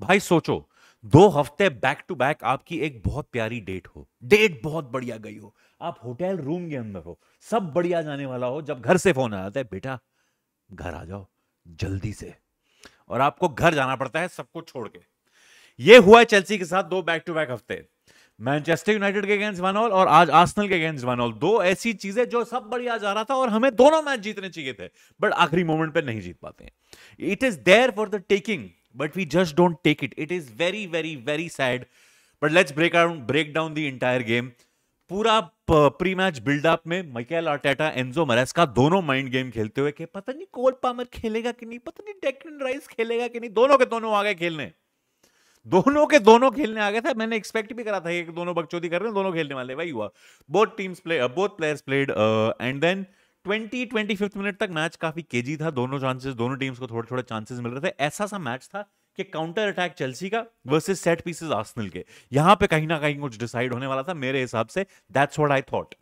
भाई सोचो दो हफ्ते बैक टू बैक आपकी एक बहुत प्यारी डेट हो डेट बहुत बढ़िया गई हो आप होटल रूम के अंदर हो सब बढ़िया जाने वाला हो जब घर से फोन आ जाता है बेटा घर आ जाओ जल्दी से और आपको घर जाना पड़ता है सबको छोड़ के ये हुआ है चेल्सी के साथ दो बैक टू बैक हफ्ते मैनचेस्टर यूनाइटेड के अगेंस्ट वन ऑल और आज आर्सनल के अगेंस्ट वन ऑल दो ऐसी चीजें जो सब बढ़िया जा रहा था और हमें दोनों मैच जीतने चाहिए थे बट आखिरी मोमेंट पे नहीं जीत पाते it is there for the taking but we just don't take it. It is very, very, very sad. But let's break down break down the entire game. पूरा प्री मैच बिल्डअप में Michael Arteta Enzo Maresca दोनों mind game खेलते हुए कि पता नहीं Cole Palmer खेलेगा कि नहीं पता नहीं डेक्टन राइस खेलेगा कि नहीं दोनों के दोनों आ गए खेलने दोनों के दोनों खेलने आ गए थे मैंने एक्सपेक्ट भी करा था कि दोनों बकचोदी कर रहे हैं दोनों खेलने वाले वही हुआ both teams play both players played and then uh, twenty twenty fifth minute तक मैच काफी केजी था दोनों चांसेस दोनों टीम्स को थोड़े थोड़े चांसेस मिल रहे थे ऐसा सा मैच था कि काउंटर अटैक चेल्सी का वर्सेस सेट पीसेस आर्सेनल के यहां पे कहीं ना कहीं कुछ डिसाइड होने वाला था मेरे हिसाब से दैट्स व्हाट आई थॉट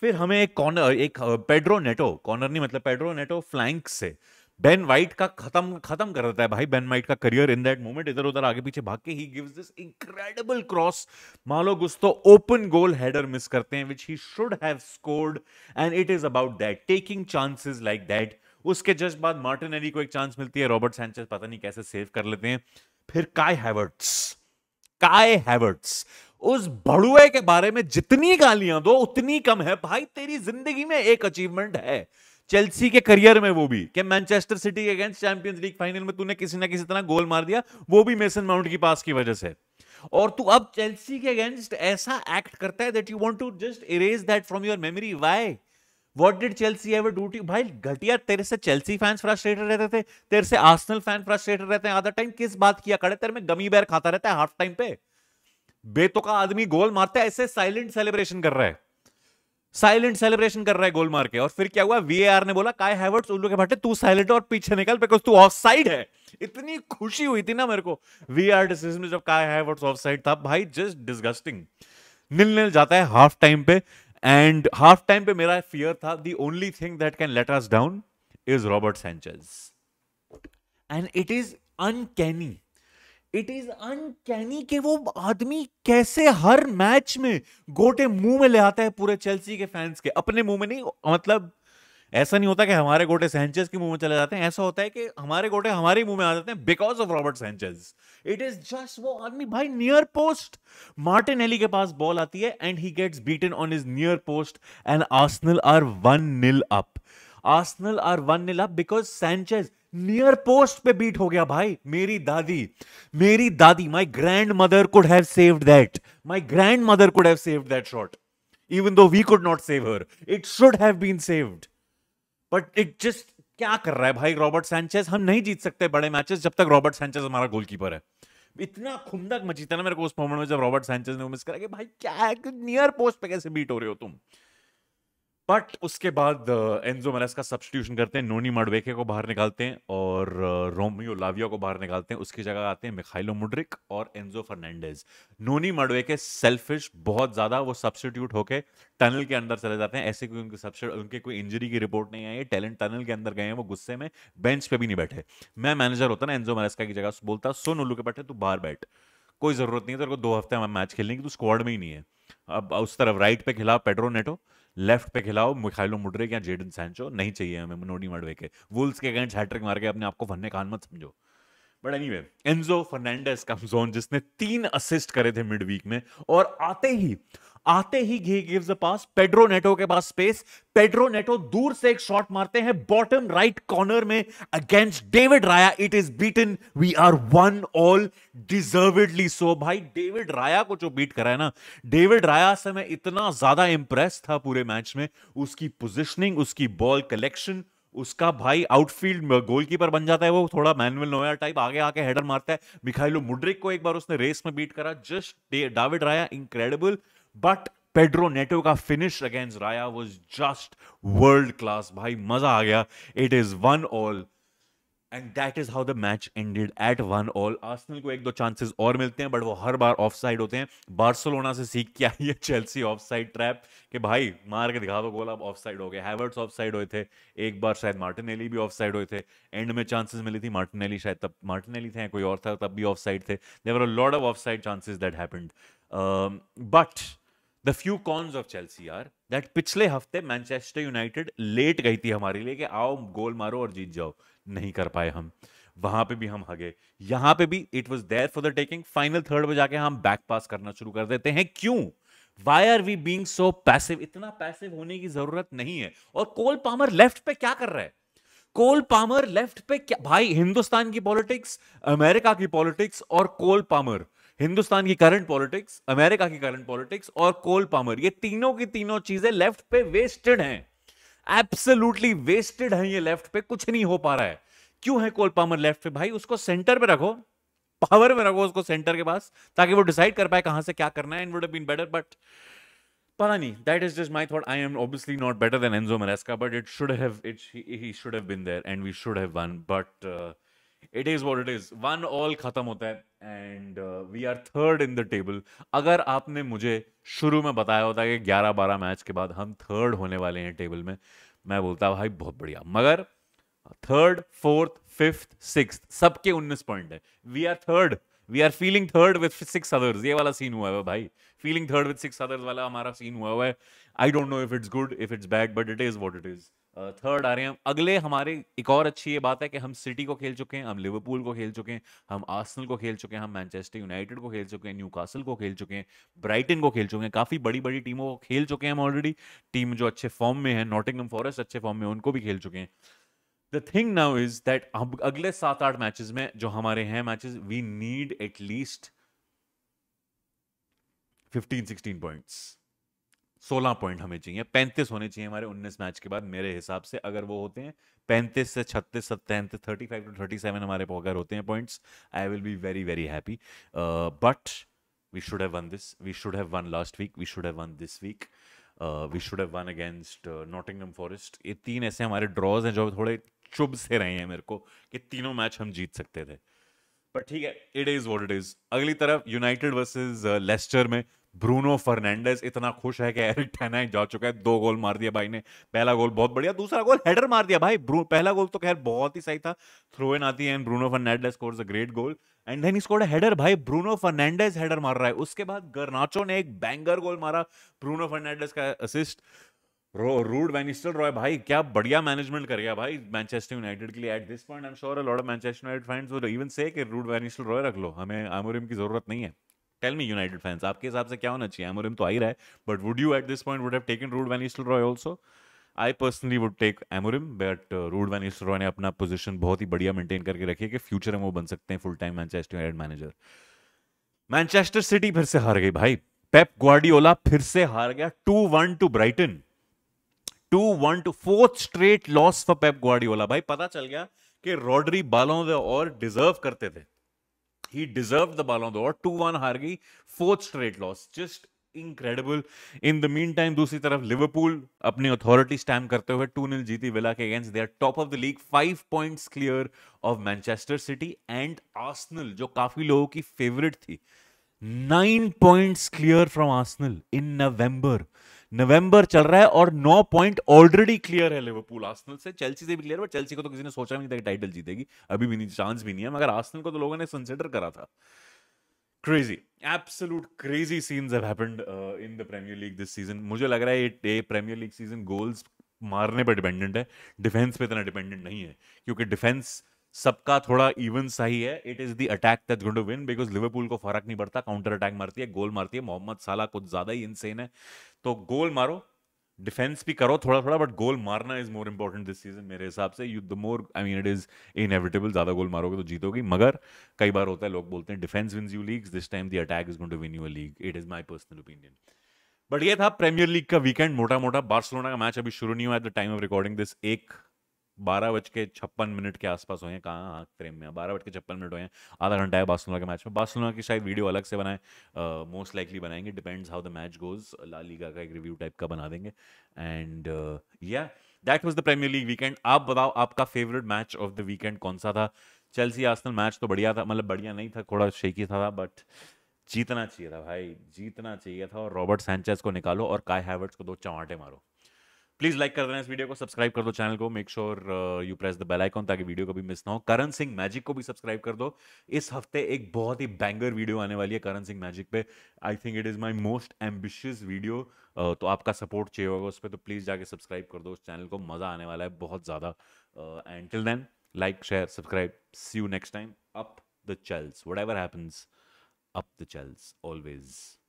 फिर हमें एक कॉर्नर एक पेड्रो नेटो कॉर्नर नहीं मतलब पेड्रो नेटो फ्लैंक से बेन वाइट का खत्म खत्म कर देता है भाई बेन वाइट का करियर इन दैट मोमेंट इधर उधर आगे पीछे भाग के ही gives this incredible cross Malo Gusto open goal header miss करते हैं which he should have scored and it is about that taking chances like that उसके जस्ट बाद मार्टिन एली को एक चांस मिलती है रॉबर्ट सैंचेस पता नहीं कैसे सेव कर लेते हैं फिर काय हैवर्ट्स काय हैवर्ट्स उस बड़ुए के बारे में जितनी गालियां दो उतनी कम है भाई तेरी जिंदगी में एक अचीवमेंट है चेल्सी के करियर में वो भी कि मैनचेस्टर सिटी के अगेंस्ट चैंपियंस लीग फाइनल में तूने किसी ना किसी तरह गोल मार दिया वो भी मेसन माउंट की पास की वजह से और तू अब चेल्सी के अगेंस्ट ऐसा एक्ट करता है that you want to just erase that from your memory why what did Chelsea ever do to भाई घटिया तेरे से चेल्सी फैंस फ्रस्ट्रेटेड रहते थे तेरे से आर्सेनल फैन फ्रस्ट्रेटेड रहते हैं आधा टाइम किस बात किया खड़े तेरे में गमी बैर खाता रहता है हाफ टाइम पे बेतुका आदमी गोल मारता है ऐसे साइलेंट सेलिब्रेशन कर रहा है साइलेंट सेलिब्रेशन कर रहा है गोल मार के और फिर क्या हुआ वीएआर ने बोला काय हैवर्ट्स उल्लू के भाटे तू साइलेंट और पीछे निकल बिकॉज तू ऑफ साइड है इतनी खुशी हुई थी ना मेरे को वीआर डिसीजन में जब काय हैवर्ट्स ऑफ था भाई जस्ट डिस्गस्टिंग निल निल जाता है हाफ टाइम पे एंड हाफ टाइम पे मेरा फियर था the only thing that can let us down is Robert Sanchez and it is uncanny it is uncanny कि वो आदमी कैसे हर मैच में गोटे मुंह में ले आता है पूरे चेल्सी के फैंस के अपने मुंह में नहीं मतलब ऐसा नहीं होता कि हमारे गोटे सेंचेस के मुंह में चले जाते हैं ऐसा होता है कि हमारे गोटे हमारे मुंह में आ जाते हैं because of Robert Sanchez it is just वो आदमी भाई नियर पोस्ट मार्टिन एली के पास बॉल आती है and he gets beaten on his near post and Arsenal are one nil up Arsenal are one nil up because Sanchez near post पे beat हो गया भाई मेरी दादी मेरी दादी my grandmother could have saved that my grandmother could have saved that shot even though we could not save her it should have been saved but it just क्या कर रहा है भाई रॉबर्ट सैंचेज हम नहीं जीत सकते बड़े matches जब तक रॉबर्ट सैंचेज हमारा गोलकीपर है इतना खुंदक मची था ना मेरे को उस मोमेंट में जब रॉबर्ट सैंचेज ने मिस करा कि भाई क्या है नियर पोस्ट पे कैसे बीट हो रहे हो तुम बट उसके बाद एनजो uh, मेरेस का सब्सटीट्यूशन करते हैं नोनी मडवेके को बाहर निकालते हैं और रोमियो uh, लाविया को बाहर निकालते हैं उसकी जगह आते हैं मिखाइलो मुड्रिक और एनजो फर्नांडेज नोनी मडवेके सेल्फिश बहुत ज़्यादा वो सब्सटीट्यूट होके टनल के अंदर चले जाते हैं ऐसे कोई उनके सबसे उनके कोई इंजरी की रिपोर्ट नहीं आई है टैलेंट टनल के अंदर गए हैं वो गुस्से में बेंच पे भी नहीं बैठे मैं मैनेजर होता ना एनजो मरेस्का की जगह बोलता सो नोलू के बैठे तू बाहर बैठ कोई ज़रूरत नहीं है तेरे को दो हफ्ते में मैच खेलने की तू स्क्वाड में ही नहीं है अब उस तरफ राइट पे खिलाफ पेड्रो नेटो लेफ्ट पे खिलाओ मिखाइलो मुड्रिक या जेडन सैंचो नहीं चाहिए हमें मनोनी मडवे के वुल्स के अगेंस्ट हैट्रिक मार के अपने आपको फन्ने कान मत समझो but anyway Enzo Fernandez comes on जिसने तीन असिस्ट करे थे मिड वीक में और आते ही आते ही घी gives a pass Pedro Neto के पास स्पेस पेड्रो नेटो दूर से एक शॉट मारते हैं बॉटम राइट कॉर्नर में against David Raya it is beaten we are one all deservedly so भाई डेविड राया को जो बीट करा है ना डेविड राया से मैं इतना ज्यादा इंप्रेस था पूरे मैच में उसकी पोजिशनिंग उसकी बॉल कलेक्शन उसका भाई आउटफील्ड गोलकीपर बन जाता है वो थोड़ा मैनुअल नोया टाइप आगे आके हेडर मारता है मिखाइलो मुड्रिक को एक बार उसने रेस में बीट करा just David Raya incredible but Pedro Neto का finish against Raya was just world class भाई मजा आ गया it is one all and that is how the match ended at one all Arsenal को एक दो चांसेस और मिलते हैं बट वो हर बार ऑफ साइड होते हैं बार्सोलोना से सीख के आई है चेल्सी ऑफ साइड ट्रैप कि भाई मार के दिखा दो गोल अब ऑफ साइड हो गए हैवर्ट्स ऑफ साइड हुए थे एक बार शायद मार्टिनेली भी ऑफ साइड हुए थे एंड में चांसेस मिली थी मार्टिनेली शायद तब मार्टिनेली थे कोई और था तब भी ऑफ साइड थे there were a load of offside chances that happened but the few cons of Chelsea are that पिछले हफ्ते मैनचेस्टर यूनाइटेड लेट गई थी हमारे लिए कि आओ गोल मारो और जीत जाओ नहीं कर पाए हम वहां पे भी हम हगे यहां पे भी it was there for the taking final third में जाके हम बैक पास करना शुरू कर देते हैं क्यों why are we being so passive इतना पैसिव होने की जरूरत नहीं है और कोल पामर लेफ्ट पे क्या कर रहा है कोल पामर लेफ्ट पे क्या भाई हिंदुस्तान की पॉलिटिक्स अमेरिका की पॉलिटिक्स और कोल पामर हिंदुस्तान की करंट पॉलिटिक्स अमेरिका की करंट पॉलिटिक्स और कोल पामर ये तीनों की तीनों चीजें लेफ्ट पे वेस्टेड हैं एब्सोल्युटली वेस्टेड हैं ये लेफ्ट पे कुछ नहीं हो पा रहा है क्यों है कोल पामर लेफ्ट पे भाई उसको सेंटर पे रखो पावर में रखो उसको सेंटर के पास ताकि वो डिसाइड कर पाए कहां से क्या करना है and would been better but पता नहीं that is just my thought I am obviously not better than Enzo Maresca but it should have it he should have been there and we should have won but it is what it is one all खत्म होता है and we are third in the table अगर आपने मुझे शुरू में बताया होता कि ग्यारह बारह मैच के बाद हम थर्ड होने वाले हैं टेबल में मैं बोलता भाई बहुत बढ़िया मगर थर्ड फोर्थ फिफ्थ सिक्स सबके उन्नीस पॉइंट है we are third we are feeling third with six others ये वाला सीन हुआ है भाई feeling third with six others वाला हमारा सीन हुआ हुआ है I don't know if it's good if it's bad but it is what it is third आ रहे हैं अगले हमारे एक और अच्छी ये बात है कि हम सिटी को खेल चुके हैं हम लिवरपूल को खेल चुके हैं हम आर्सनल को खेल चुके हैं हम मैनचेस्टर यूनाइटेड को खेल चुके हैं न्यू कासल को खेल चुके हैं ब्राइटन को खेल चुके हैं काफ़ी बड़ी बड़ी टीमों को खेल चुके हैं हम ऑलरेडी टीम जो अच्छे फॉर्म में है नॉटिंगम फॉरेस्ट अच्छे फॉर्म में उनको भी खेल चुके हैं the thing now is that अब अगले सात आठ मैचेस में जो हमारे हैं matches we need at least fifteen sixteen points सोलह पॉइंट हमें चाहिए पैंतीस होने चाहिए हमारे उन्नीस मैच के बाद मेरे हिसाब से अगर वो होते हैं पैंतीस से छत्तीस सत्तैंतीस thirty five to thirty seven हमारे अगर होते हैं points I will be very very happy but we should have won this we should have won last week we should have won this week we should have won against Nottingham Forest ये तीन ऐसे हमारे drawers हैं जो थोड़े चुभ से रहे हैं मेरे को कि तीनों मैच हम जीत सकते थे पर ठीक है it is what it is अगली तरफ यूनाइटेड वर्सेज लेस्टर में ब्रूनो फर्नांडेस इतना खुश है कि एरिक टेनाक जा चुका है दो गोल मार दिया भाई ने पहला गोल बहुत बढ़िया दूसरा गोल हेडर मार दिया भाई पहला गोल तो खैर बहुत ही सही था थ्रो इन आती है Bruno Fernandes scores a great goal and then scored a header भाई ब्रूनो फर्नांडेस हेडर मार रहा है उसके बाद गर्नाचो ने एक बैंगर गोल मारा ब्रूनो फर्नांडेस का असिस्ट रो रूड वैनिस्टर रॉय भाई क्या बढ़िया मैनेजमेंट कर गया भाई मैनचेस्टर यूनाइटेड के लिए at this point I am sure a lot of Manchester United fans would even say कि रूड वैनिस्टर रॉय रख लो हमें आमोरिम की जरूरत नहीं है टेल मी यूनाइटेड फैंस आपके हिसाब से क्या होना चाहिए एमोरिम तो आई रहा है but would you at this point would have taken Ruud van Nistelrooy also I personally would take Amorim but Ruud van Nistelrooy ने अपना पोजिशन बहुत ही बढ़िया मेंटेन करके रखी है कि फ्यूचर में वो बन सकते हैं full time Manchester United manager Manchester City फिर से हार गई भाई पेप ग्वाडियोला फिर से हार गया two one to Brighton two one two fourth straight loss for Pep Guardiola भाई पता चल गया कि रॉडरी बालों और डिजर्व करते थे deserve deserved the Ballon d'Or. 2-1 हार गई fourth straight loss just incredible in the meantime दूसरी तरफ लिवरपूल अपनी अथॉरिटी स्टैंड करते हुए टू नील जीती विला के against they are top of the league five point clear of Manchester City and Arsenal जो काफी लोगों की फेवरेट थी nine point clear from Arsenal in November नवंबर चल रहा है और नौ पॉइंट ऑलरेडी क्लियर है लिवरपूल आसनल से चेल्सी से भी क्लियर है चेल्सी को तो किसी ने सोचा नहीं था कि टाइटल जीतेगी अभी भी नहीं चांस भी नहीं है मगर आसनल को तो लोगों ने कंसिडर करा था crazy absolute crazy scenes have happened in the Premier League this season मुझे लग रहा है ये प्रीमियर लीग सीजन गोल्स मारने पर डिपेंडेंट है डिफेंस पे इतना डिपेंडेंट नहीं है क्योंकि डिफेंस सबका थोड़ा इवन सही है it is the attack that going to win because Liverpool को फर्क नहीं पड़ता काउंटर अटैक मारती है गोल मारती है मोहम्मद साला कुछ ज्यादा ही इनसेन है तो गोल मारो डिफेंस भी करो थोड़ा थोड़ा बट गोल मारना is more important this season मेरे हिसाब से you the more I mean it is inevitable ज्यादा गोल मारोगे तो जीतोगी मगर कई बार होता है लोग बोलते हैं defence wins you league this time the attack is going to win you league it is my personal opinion but ये था प्रीमियर लीग का वीकेंड मोटा मोटा बार्सिलोना का मैच अभी शुरू नहीं हुआ at the time of recording this एक बारह बज के छप्पन मिनट के आसपास हुए हैं कहाँ हाँ फ्रेम में बारह बज के छप्पन मिनट हुए हैं आधा घंटा है बासलोना के मैच में बासलोना की शायद वीडियो अलग से बनाए मोस्ट लाइकली बनाएंगे depends how the match goes La Liga का एक रिव्यू टाइप का बना देंगे एंड या that was the Premier League weekend आप बताओ आपका favourite match of the weekend कौन सा था चेल्सी आस्टन मैच तो बढ़िया था मतलब बढ़िया नहीं था थोड़ा शेकी था बट जीतना चाहिए था भाई जीतना चाहिए था और रॉबर्ट सैंचेस को निकालो और काय हैवर्ट्स को दो चमाटे मारो प्लीज लाइक कर देना इस वीडियो को सब्सक्राइब कर दो चैनल को make sure you press the bell icon ताकि वीडियो कभी मिस ना हो करण सिंह मैजिक को भी सब्सक्राइब कर दो इस हफ्ते एक बहुत ही बैंगर वीडियो आने वाली है करण सिंह मैजिक पे I think it is my most ambitious video तो आपका सपोर्ट चाहिए होगा उस पर तो प्लीज जाके सब्सक्राइब कर दो उस चैनल को मजा आने वाला है बहुत ज्यादा and till then like share subscribe see you next time up the Chels whatever happens up the Chels always